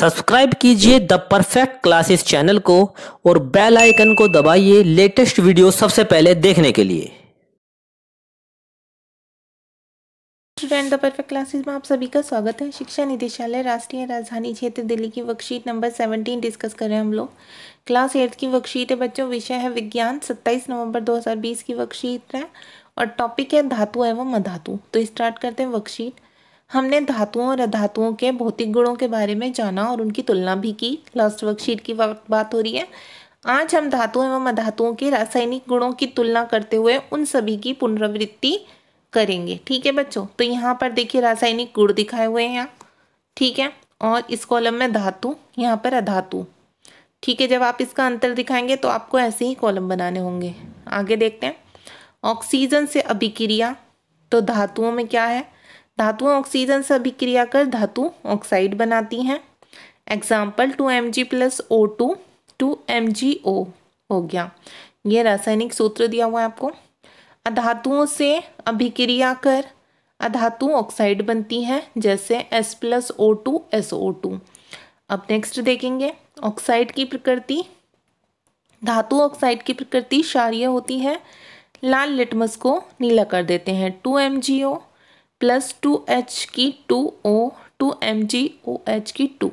subscribe कीजिए the perfect classes channel को और बेल आइकन को दबाइए लेटेस्ट वीडियो सबसे पहले देखने के लिए स्टूडेंट द परफेक्ट क्लासेस में आप सभी का स्वागत है शिक्षा निदेशालय राष्ट्रीय राजधानी क्षेत्र दिल्ली की वर्कशीट नंबर 17 डिस्कस कर रहे हैं हम लोग क्लास एट्थ की वर्कशीट है बच्चों विषय है विज्ञान 27 नवंबर 2020 की वर्कशीट है और टॉपिक है धातु एवं अधातु तो स्टार्ट करते हैं वर्कशीट हमने धातुओं और अधातुओं के भौतिक गुणों के बारे में जाना और उनकी तुलना भी की लास्ट वर्कशीट की बात हो रही है आज हम धातुओं एवं अधातुओं के रासायनिक गुणों की तुलना करते हुए उन सभी की पुनरावृत्ति करेंगे ठीक है बच्चों तो यहाँ पर देखिए रासायनिक गुण दिखाए हुए हैं ठीक है और इस कॉलम में धातु यहाँ पर अधातु ठीक है जब आप इसका अंतर दिखाएंगे तो आपको ऐसे ही कॉलम बनाने होंगे आगे देखते हैं ऑक्सीजन से अभिक्रिया तो धातुओं में क्या है धातुएं ऑक्सीजन से अभिक्रिया कर धातु ऑक्साइड बनाती हैं example two M G plus O two two M G O हो गया ये रासायनिक सूत्र दिया हुआ है आपको अधातुओं से अभिक्रिया कर अधातु ऑक्साइड बनती हैं जैसे S plus O two S O two अब नेक्स्ट देखेंगे ऑक्साइड की प्रकृति धातु ऑक्साइड की प्रकृति क्षारीय होती है लाल लिटमस को नीला कर देते हैं two M G O plus two H की two O two M G O H की टू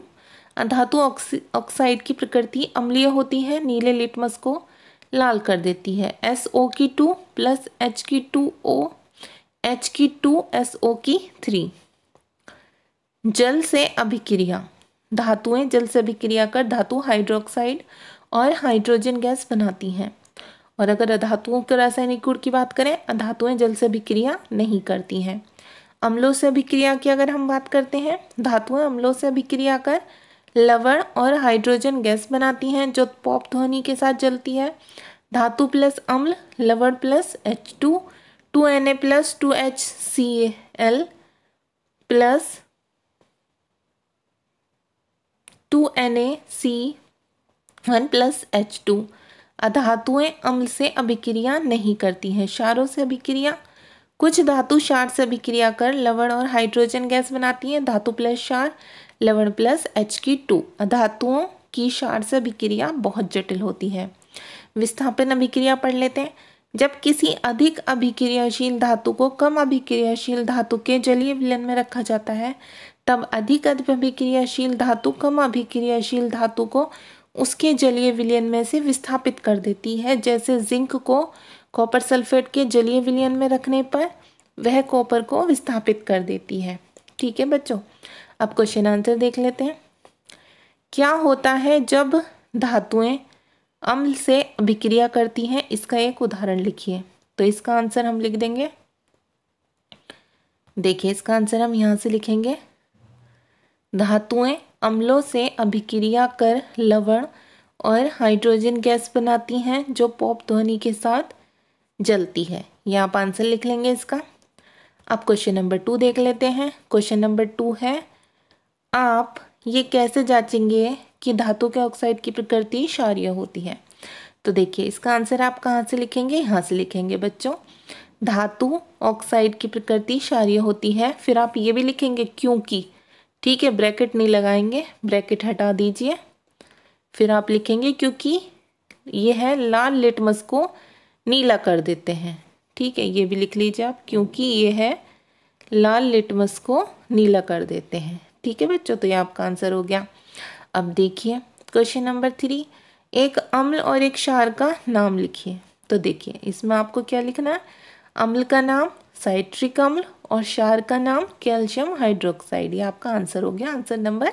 धातु ऑक्साइड की प्रकृति अम्लीय होती है नीले लिटमस को लाल कर देती है एस ओ की टू प्लस एच की टू ओ एच की टू एस ओ की थ्री जल से अभिक्रिया धातुएं जल से अभिक्रिया कर धातु हाइड्रोक्साइड और हाइड्रोजन गैस बनाती हैं और अगर अधातुओं के रासायनिक गुण की बात करें अधातुएं जल से अभिक्रिया नहीं करती हैं अम्लों से अभिक्रिया की अगर हम बात करते हैं धातुएं अम्लों से अभिक्रिया कर लवण और हाइड्रोजन गैस बनाती हैं जो पॉप ध्वनि के साथ जलती है धातु प्लस अम्ल लवण plus H two two N A plus two H C L plus two N A C one plus H two अधातुएं अम्ल से अभिक्रिया नहीं करती हैं क्षारों से अभिक्रिया कुछ धातु क्षार से अभिक्रिया कर लवण और हाइड्रोजन गैस बनाती हैं धातु प्लस क्षार लवण प्लस एच की टू धातुओं की क्षार से अभिक्रिया बहुत जटिल होती है विस्थापन अभिक्रिया पढ़ लेते हैं जब किसी अधिक अभिक्रियाशील धातु को कम अभिक्रियाशील धातु के जलीय विलयन में रखा जाता है तब अधिक अभिक्रियाशील धातु कम अभिक्रियाशील धातु को उसके जलीय विलयन में से विस्थापित कर देती है जैसे जिंक को कॉपर सल्फेट के जलीय विलयन में रखने पर वह कॉपर को विस्थापित कर देती है ठीक है बच्चों अब क्वेश्चन आंसर देख लेते हैं क्या होता है जब धातुएं अम्ल से अभिक्रिया करती हैं इसका एक उदाहरण लिखिए तो इसका आंसर हम लिख देंगे देखिए इसका आंसर हम यहाँ से लिखेंगे धातुएं अम्लों से अभिक्रिया कर लवण और हाइड्रोजन गैस बनाती हैं जो पॉप ध्वनि के साथ जलती है यह आप आंसर लिख लेंगे इसका अब क्वेश्चन नंबर टू देख लेते हैं क्वेश्चन नंबर टू है आप ये कैसे जांचेंगे कि धातु के ऑक्साइड की प्रकृति क्षारिय होती है तो देखिए इसका आंसर आप कहाँ से लिखेंगे यहाँ से लिखेंगे बच्चों धातु ऑक्साइड की प्रकृति क्षारिय होती है फिर आप ये भी लिखेंगे क्योंकि ठीक है ब्रैकेट नहीं लगाएंगे ब्रैकेट हटा दीजिए फिर आप लिखेंगे क्योंकि ये है लाल लिटमस को नीला कर देते हैं ठीक है ये भी लिख लीजिए आप क्योंकि ये है लाल लिटमस को नीला कर देते हैं ठीक है बच्चों तो ये आपका आंसर हो गया अब देखिए क्वेश्चन नंबर थ्री एक अम्ल और एक क्षार का नाम लिखिए तो देखिए इसमें आपको क्या लिखना है अम्ल का नाम साइट्रिक अम्ल और क्षार का नाम कैल्शियम हाइड्रोक्साइड ये आपका आंसर हो गया आंसर नंबर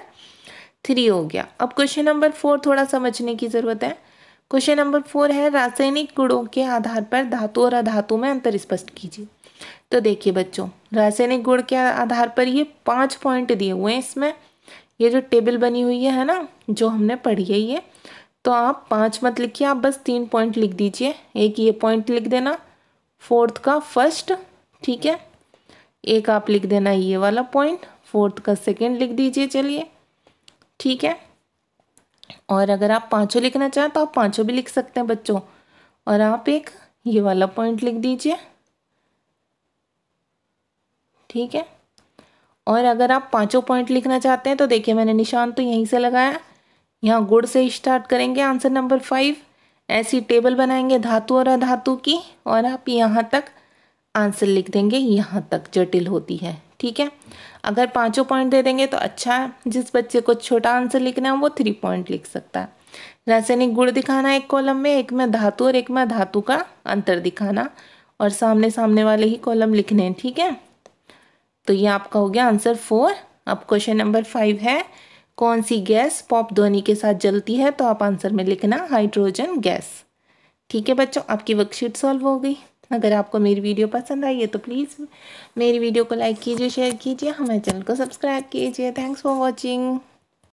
थ्री हो गया अब क्वेश्चन नंबर फोर थोड़ा समझने की ज़रूरत है क्वेश्चन नंबर फोर है रासायनिक गुणों के आधार पर धातु और अधातु में अंतर स्पष्ट कीजिए तो देखिए बच्चों रासायनिक गुण के आधार पर ये पाँच पॉइंट दिए हुए हैं इसमें ये जो टेबल बनी हुई है ना जो हमने पढ़ी है ये तो आप पांच मत लिखिए आप बस तीन पॉइंट लिख दीजिए एक ये पॉइंट लिख देना फोर्थ का फर्स्ट ठीक है एक आप लिख देना ये वाला पॉइंट फोर्थ का सेकेंड लिख दीजिए चलिए ठीक है और अगर आप पाँचों लिखना चाहें तो आप पाँचों भी लिख सकते हैं बच्चों और आप एक ये वाला पॉइंट लिख दीजिए ठीक है और अगर आप पांचों पॉइंट लिखना चाहते हैं तो देखिए मैंने निशान तो यहीं से लगाया यहाँ गुड़ से स्टार्ट करेंगे आंसर नंबर फाइव ऐसी टेबल बनाएंगे धातु और अधातु की और आप यहाँ तक आंसर लिख देंगे यहाँ तक जटिल होती है ठीक है अगर पाँचों पॉइंट दे देंगे तो अच्छा है जिस बच्चे को छोटा आंसर लिखना है वो थ्री पॉइंट लिख सकता है रासायनिक गुण दिखाना एक कॉलम में एक में धातु और एक में धातु का अंतर दिखाना और सामने सामने वाले ही कॉलम लिखने हैं ठीक है तो ये आपका हो गया आंसर फोर अब क्वेश्चन नंबर फाइव है कौन सी गैस पॉप ध्वनि के साथ जलती है तो आप आंसर में लिखना हाइड्रोजन गैस ठीक है बच्चों आपकी वर्कशीट सॉल्व हो गई अगर आपको मेरी वीडियो पसंद आई है तो प्लीज़ मेरी वीडियो को लाइक कीजिए शेयर कीजिए हमारे चैनल को सब्सक्राइब कीजिए थैंक्स फॉर वॉचिंग